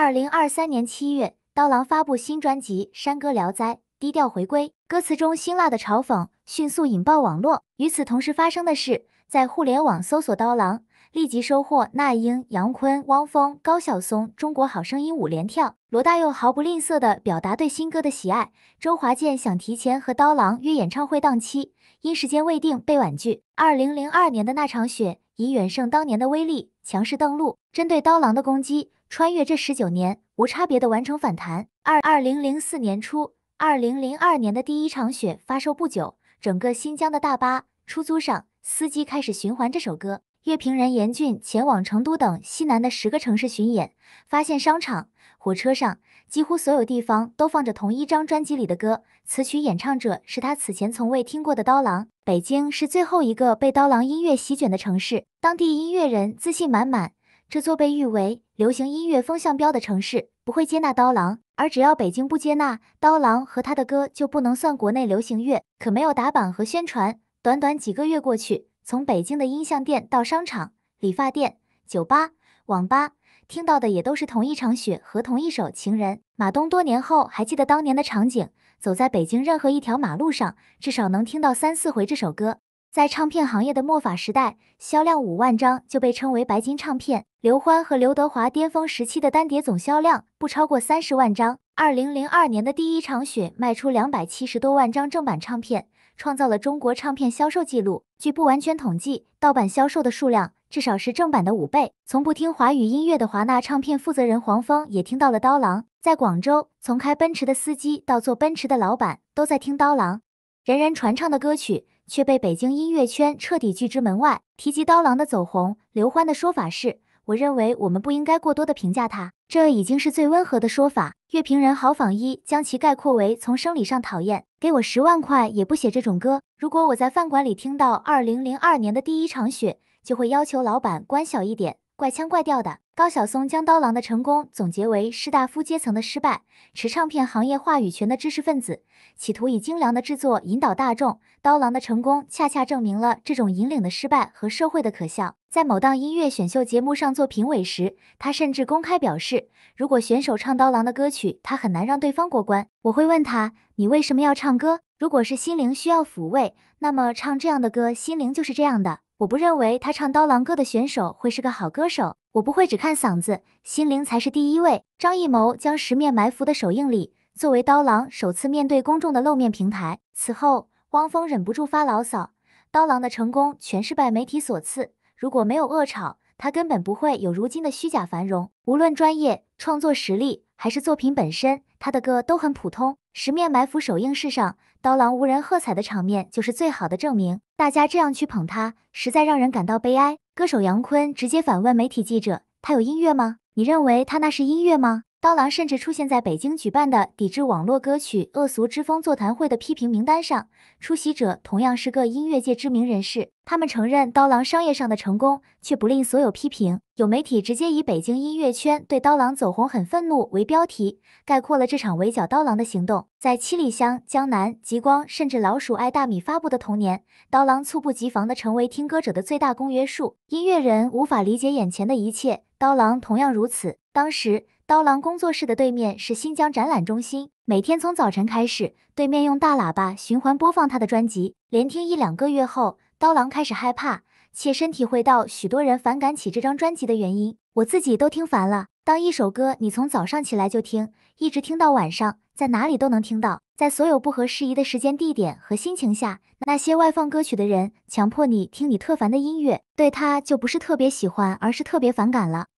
二零二三年七月，刀郎发布新专辑《山歌聊斋》，低调回归。歌词中辛辣的嘲讽迅速引爆网络。与此同时发生的是，在互联网搜索刀郎，立即收获那英、杨坤、汪峰、高晓松、中国好声音五连跳。罗大佑毫不吝啬地表达对新歌的喜爱。周华健想提前和刀郎约演唱会档期，因时间未定被婉拒。二零零二年的那场雪，以远胜当年的威力强势登陆。针对刀郎的攻击。穿越这十九年，无差别的完成反弹。二二零零四年初，二零零二年的第一场雪发售不久，整个新疆的大巴、出租上司机开始循环这首歌。乐评人严俊前往成都等西南的十个城市巡演，发现商场、火车上几乎所有地方都放着同一张专辑里的歌。词曲演唱者是他此前从未听过的刀郎。北京是最后一个被刀郎音乐席卷的城市，当地音乐人自信满满。这座被誉为。流行音乐风向标的城市不会接纳刀郎，而只要北京不接纳刀郎和他的歌，就不能算国内流行乐。可没有打榜和宣传，短短几个月过去，从北京的音像店到商场、理发店、酒吧、网吧，听到的也都是同一场雪和同一首《情人》。马东多年后还记得当年的场景，走在北京任何一条马路上，至少能听到三四回这首歌。在唱片行业的末法时代，销量五万张就被称为白金唱片。刘欢和刘德华巅峰时期的单碟总销量不超过三十万张。二零零二年的《第一场雪》卖出两百七十多万张正版唱片，创造了中国唱片销售记录。据不完全统计，盗版销售的数量至少是正版的五倍。从不听华语音乐的华纳唱片负责人黄峰也听到了刀郎。在广州，从开奔驰的司机到做奔驰的老板，都在听刀郎，人人传唱的歌曲。却被北京音乐圈彻底拒之门外。提及刀郎的走红，刘欢的说法是：我认为我们不应该过多的评价他，这已经是最温和的说法。乐评人郝仿一将其概括为：从生理上讨厌，给我十万块也不写这种歌。如果我在饭馆里听到《二零零二年的第一场雪》，就会要求老板关小一点。怪腔怪调的高晓松将刀郎的成功总结为士大夫阶层的失败，持唱片行业话语权的知识分子企图以精良的制作引导大众，刀郎的成功恰恰证明了这种引领的失败和社会的可笑。在某档音乐选秀节目上做评委时，他甚至公开表示，如果选手唱刀郎的歌曲，他很难让对方过关。我会问他，你为什么要唱歌？如果是心灵需要抚慰，那么唱这样的歌，心灵就是这样的。我不认为他唱刀郎歌的选手会是个好歌手，我不会只看嗓子，心灵才是第一位。张艺谋将《十面埋伏》的首映礼作为刀郎首次面对公众的露面平台。此后，汪峰忍不住发牢骚，刀郎的成功全是拜媒体所赐，如果没有恶炒，他根本不会有如今的虚假繁荣。无论专业创作实力还是作品本身，他的歌都很普通。《十面埋伏》首映式上。刀郎无人喝彩的场面就是最好的证明。大家这样去捧他，实在让人感到悲哀。歌手杨坤直接反问媒体记者：“他有音乐吗？你认为他那是音乐吗？”刀郎甚至出现在北京举办的抵制网络歌曲恶俗之风座谈会的批评名单上。出席者同样是个音乐界知名人士，他们承认刀郎商业上的成功，却不吝所有批评。有媒体直接以“北京音乐圈对刀郎走红很愤怒”为标题，概括了这场围剿刀郎的行动。在七里香、江南、极光，甚至老鼠爱大米发布的童年，刀郎猝不及防地成为听歌者的最大公约数，音乐人无法理解眼前的一切，刀郎同样如此。当时。刀郎工作室的对面是新疆展览中心。每天从早晨开始，对面用大喇叭循环播放他的专辑。连听一两个月后，刀郎开始害怕，切身体会到许多人反感起这张专辑的原因。我自己都听烦了。当一首歌你从早上起来就听，一直听到晚上，在哪里都能听到。在所有不合时宜的时间、地点和心情下，那些外放歌曲的人强迫你听你特烦的音乐，对他就不是特别喜欢，而是特别反感了。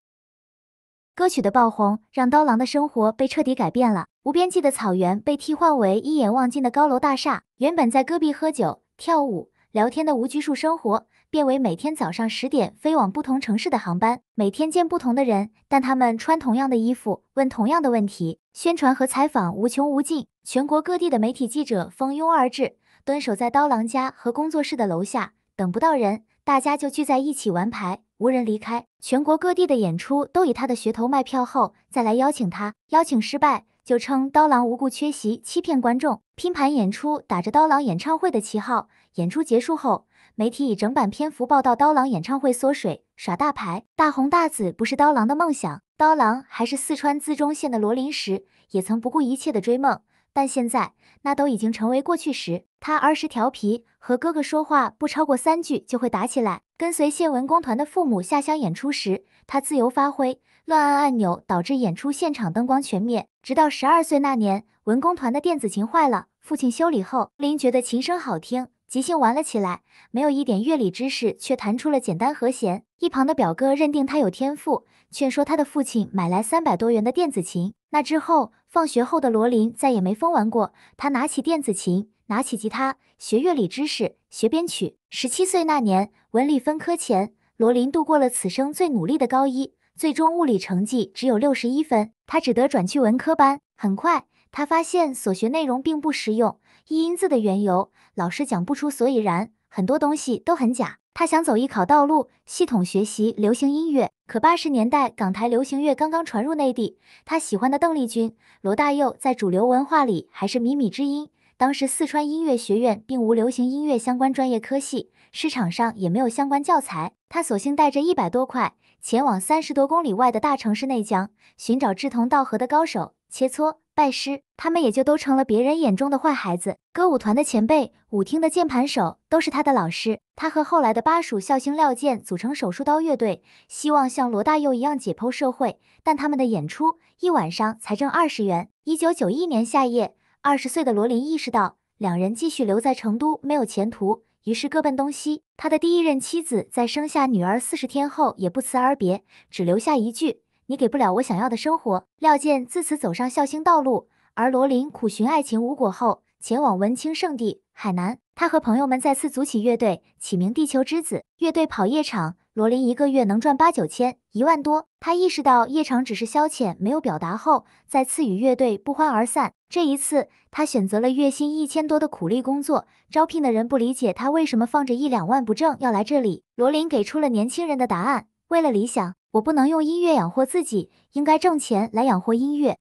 歌曲的爆红让刀郎的生活被彻底改变了。无边际的草原被替换为一眼望尽的高楼大厦。原本在戈壁喝酒、跳舞、聊天的无拘束生活，变为每天早上十点飞往不同城市的航班。每天见不同的人，但他们穿同样的衣服，问同样的问题。宣传和采访无穷无尽，全国各地的媒体记者蜂拥而至，蹲守在刀郎家和工作室的楼下，等不到人。大家就聚在一起玩牌，无人离开。全国各地的演出都以他的噱头卖票后再来邀请他，邀请失败就称刀郎无故缺席，欺骗观众。拼盘演出打着刀郎演唱会的旗号，演出结束后，媒体以整版篇幅报道刀郎演唱会缩水、耍大牌。大红大紫不是刀郎的梦想，刀郎还是四川资中县的罗林时，也曾不顾一切的追梦。但现在，那都已经成为过去时。他儿时调皮，和哥哥说话不超过三句就会打起来。跟随县文工团的父母下乡演出时，他自由发挥，乱按按钮，导致演出现场灯光全灭。直到十二岁那年，文工团的电子琴坏了，父亲修理后，林觉得琴声好听，即兴玩了起来，没有一点乐理知识，却弹出了简单和弦。一旁的表哥认定他有天赋，劝说他的父亲买来三百多元的电子琴。那之后，放学后的罗琳再也没疯玩过。他拿起电子琴，拿起吉他，学乐理知识，学编曲。十七岁那年文理分科前，罗琳度过了此生最努力的高一，最终物理成绩只有六十一分，他只得转去文科班。很快，他发现所学内容并不实用，一音字的缘由，老师讲不出所以然，很多东西都很假。他想走艺考道路，系统学习流行音乐。可八十年代港台流行乐刚刚传入内地，他喜欢的邓丽君、罗大佑在主流文化里还是靡靡之音。当时四川音乐学院并无流行音乐相关专业科系，市场上也没有相关教材。他索性带着一百多块，前往三十多公里外的大城市内江，寻找志同道合的高手。切磋、拜师，他们也就都成了别人眼中的坏孩子。歌舞团的前辈，舞厅的键盘手，都是他的老师。他和后来的巴蜀笑星廖健组成手术刀乐队，希望像罗大佑一样解剖社会。但他们的演出一晚上才挣二十元。一九九一年夏夜，二十岁的罗琳意识到两人继续留在成都没有前途，于是各奔东西。他的第一任妻子在生下女儿四十天后也不辞而别，只留下一句。你给不了我想要的生活。廖健自此走上孝星道路，而罗琳苦寻爱情无果后，前往文青圣地海南。他和朋友们再次组起乐队，起名“地球之子”。乐队跑夜场，罗琳一个月能赚八九千，一万多。他意识到夜场只是消遣，没有表达后，再次与乐队不欢而散。这一次，他选择了月薪一千多的苦力工作。招聘的人不理解他为什么放着一两万不挣要来这里。罗琳给出了年轻人的答案。为了理想，我不能用音乐养活自己，应该挣钱来养活音乐。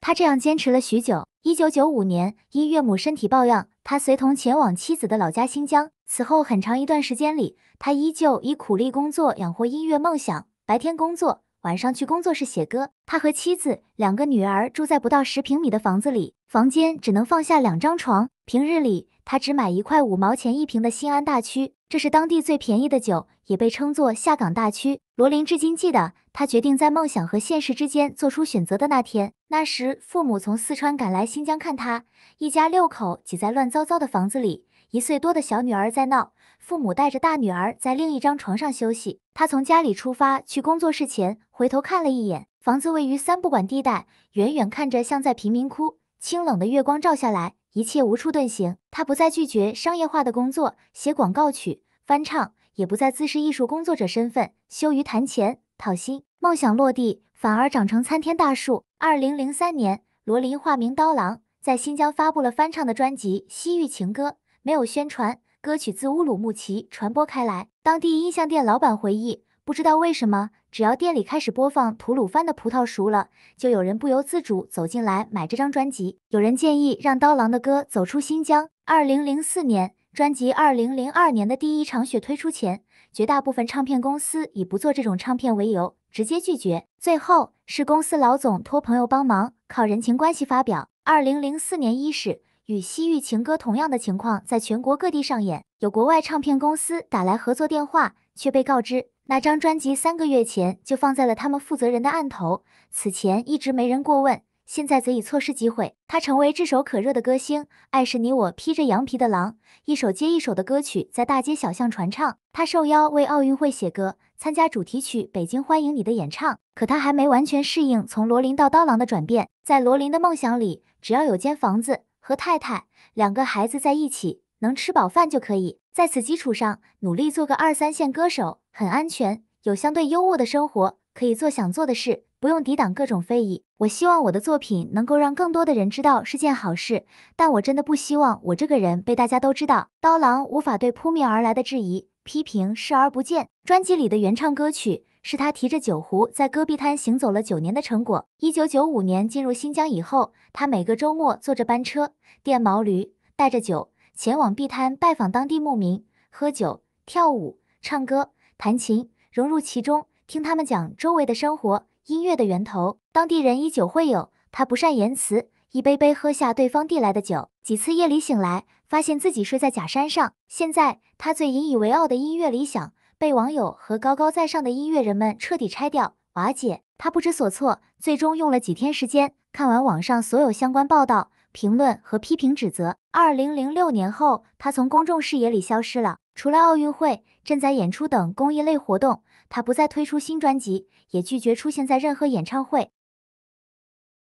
他这样坚持了许久。一九九五年，因岳母身体抱恙，他随同前往妻子的老家新疆。此后很长一段时间里，他依旧以苦力工作养活音乐梦想。白天工作，晚上去工作室写歌。他和妻子、两个女儿住在不到十平米的房子里，房间只能放下两张床。平日里，他只买一块五毛钱一瓶的新安大曲。这是当地最便宜的酒，也被称作下岗大区。罗琳至今记得，他决定在梦想和现实之间做出选择的那天。那时，父母从四川赶来新疆看他，一家六口挤在乱糟糟的房子里。一岁多的小女儿在闹，父母带着大女儿在另一张床上休息。他从家里出发去工作室前，回头看了一眼，房子位于三不管地带，远远看着像在贫民窟。清冷的月光照下来。一切无处遁形，他不再拒绝商业化的工作，写广告曲、翻唱，也不再自视艺术工作者身份，羞于谈钱讨薪。梦想落地，反而长成参天大树。二零零三年，罗琳化名刀郎，在新疆发布了翻唱的专辑《西域情歌》，没有宣传，歌曲自乌鲁木齐传播开来。当地音像店老板回忆，不知道为什么。只要店里开始播放吐鲁番的葡萄熟了，就有人不由自主走进来买这张专辑。有人建议让刀郎的歌走出新疆。二零零四年，专辑《二零零二年的第一场雪》推出前，绝大部分唱片公司以不做这种唱片为由，直接拒绝。最后是公司老总托朋友帮忙，靠人情关系发表。二零零四年伊始，与西域情歌同样的情况在全国各地上演。有国外唱片公司打来合作电话，却被告知。那张专辑三个月前就放在了他们负责人的案头，此前一直没人过问，现在则已错失机会。他成为炙手可热的歌星，爱是你我披着羊皮的狼，一首接一首的歌曲在大街小巷传唱。他受邀为奥运会写歌，参加主题曲《北京欢迎你》的演唱。可他还没完全适应从罗琳到刀郎的转变。在罗琳的梦想里，只要有间房子和太太、两个孩子在一起，能吃饱饭就可以。在此基础上，努力做个二三线歌手。很安全，有相对优渥的生活，可以做想做的事，不用抵挡各种非议。我希望我的作品能够让更多的人知道是件好事，但我真的不希望我这个人被大家都知道。刀郎无法对扑面而来的质疑、批评视而不见。专辑里的原唱歌曲是他提着酒壶在戈壁滩行走了九年的成果。一九九五年进入新疆以后，他每个周末坐着班车、电毛驴，带着酒前往壁滩拜访当地牧民，喝酒、跳舞、唱歌。弹琴，融入其中，听他们讲周围的生活，音乐的源头。当地人以酒会友，他不善言辞，一杯杯喝下对方递来的酒。几次夜里醒来，发现自己睡在假山上。现在，他最引以为傲的音乐理想，被网友和高高在上的音乐人们彻底拆掉、瓦解。他不知所措，最终用了几天时间看完网上所有相关报道。评论和批评指责。二零零六年后，他从公众视野里消失了。除了奥运会、赈灾演出等公益类活动，他不再推出新专辑，也拒绝出现在任何演唱会。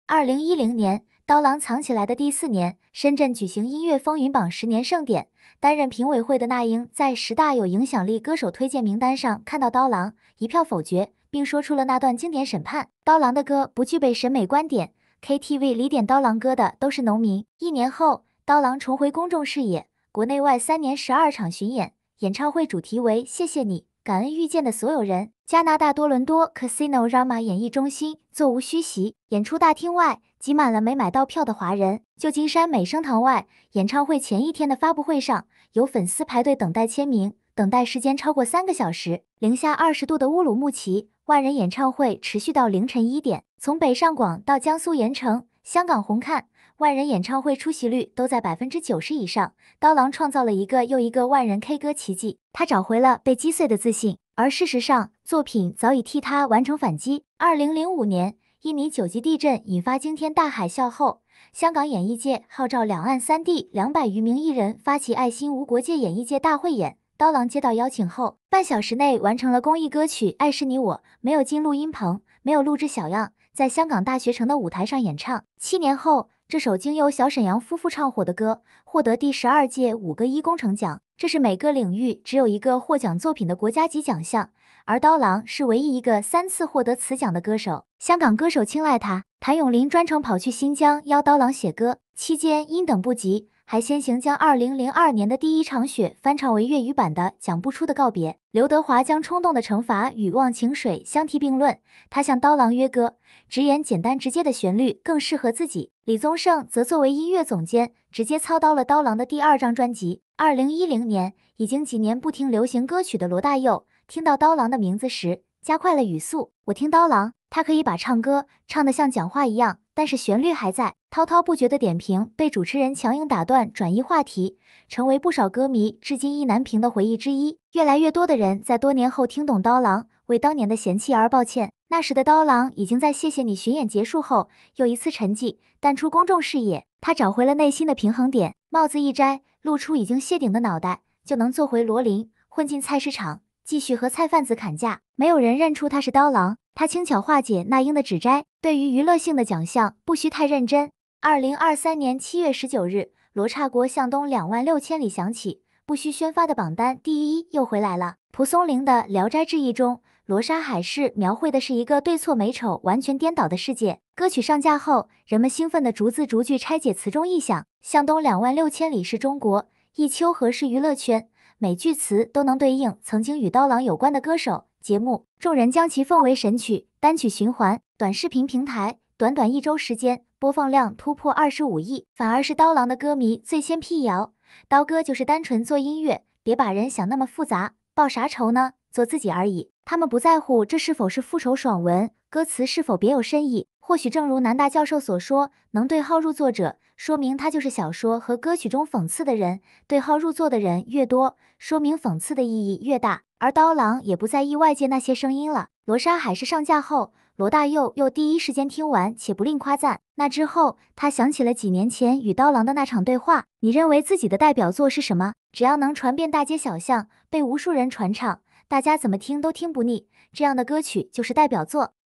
二零一零年，刀郎藏起来的第四年，深圳举行音乐风云榜十年盛典，担任评委会的那英在十大有影响力歌手推荐名单上看到刀郎，一票否决，并说出了那段经典审判：刀郎的歌不具备审美观点。KTV 里点刀郎歌的都是农民。一年后，刀郎重回公众视野，国内外三年十二场巡演，演唱会主题为“谢谢你，感恩遇见的所有人”。加拿大多伦多 Casino Rama 演艺中心座无虚席，演出大厅外挤满了没买到票的华人。旧金山美声堂外，演唱会前一天的发布会上，有粉丝排队等待签名。等待时间超过三个小时，零下二十度的乌鲁木齐万人演唱会持续到凌晨一点。从北上广到江苏盐城、香港红磡，万人演唱会出席率都在百分之九十以上。刀郎创造了一个又一个万人 K 歌奇迹，他找回了被击碎的自信。而事实上，作品早已替他完成反击。二零零五年，一米九级地震引发惊天大海啸后，香港演艺界号召两岸三地两百余名艺人发起爱心无国界演艺界大会演。刀郎接到邀请后，半小时内完成了公益歌曲《爱是你我》，没有进录音棚，没有录制小样，在香港大学城的舞台上演唱。七年后，这首经由小沈阳夫妇唱火的歌，获得第十二届五个一工程奖，这是每个领域只有一个获奖作品的国家级奖项，而刀郎是唯一一个三次获得此奖的歌手。香港歌手青睐他，谭咏麟专程跑去新疆邀刀郎写歌，期间因等不及。还先行将2002年的第一场雪翻唱为粤语版的《讲不出的告别》。刘德华将冲动的惩罚与忘情水相提并论，他向刀郎约歌，直言简单直接的旋律更适合自己。李宗盛则作为音乐总监，直接操刀了刀郎的第二张专辑。2010年，已经几年不听流行歌曲的罗大佑听到刀郎的名字时，加快了语速：“我听刀郎，他可以把唱歌唱得像讲话一样，但是旋律还在。”滔滔不绝的点评被主持人强硬打断，转移话题，成为不少歌迷至今意难平的回忆之一。越来越多的人在多年后听懂刀郎，为当年的嫌弃而抱歉。那时的刀郎已经在《谢谢你》巡演结束后又一次沉寂，淡出公众视野。他找回了内心的平衡点，帽子一摘，露出已经谢顶的脑袋，就能做回罗琳，混进菜市场，继续和菜贩子砍价。没有人认出他是刀郎，他轻巧化解那英的指摘。对于娱乐性的奖项，不需太认真。二零二三年七月十九日，罗刹国向东两万六千里响起，不需宣发的榜单第一又回来了。蒲松龄的《聊斋志异》中，罗刹海市描绘的是一个对错美丑完全颠倒的世界。歌曲上架后，人们兴奋地逐字逐句拆解词中意象，“向东两万六千里”是中国，“忆秋和是娱乐圈，每句词都能对应曾经与刀郎有关的歌手、节目。众人将其奉为神曲，单曲循环，短视频平台短短一周时间。播放量突破二十五亿，反而是刀郎的歌迷最先辟谣，刀哥就是单纯做音乐，别把人想那么复杂，报啥仇呢？做自己而已。他们不在乎这是否是复仇爽文，歌词是否别有深意。或许正如南大教授所说，能对号入座者，说明他就是小说和歌曲中讽刺的人。对号入座的人越多，说明讽刺的意义越大。而刀郎也不在意外界那些声音了。罗莎海市上架后。罗大佑又第一时间听完，且不吝夸赞。那之后，他想起了几年前与刀郎的那场对话：“你认为自己的代表作是什么？只要能传遍大街小巷，被无数人传唱，大家怎么听都听不腻，这样的歌曲就是代表作。”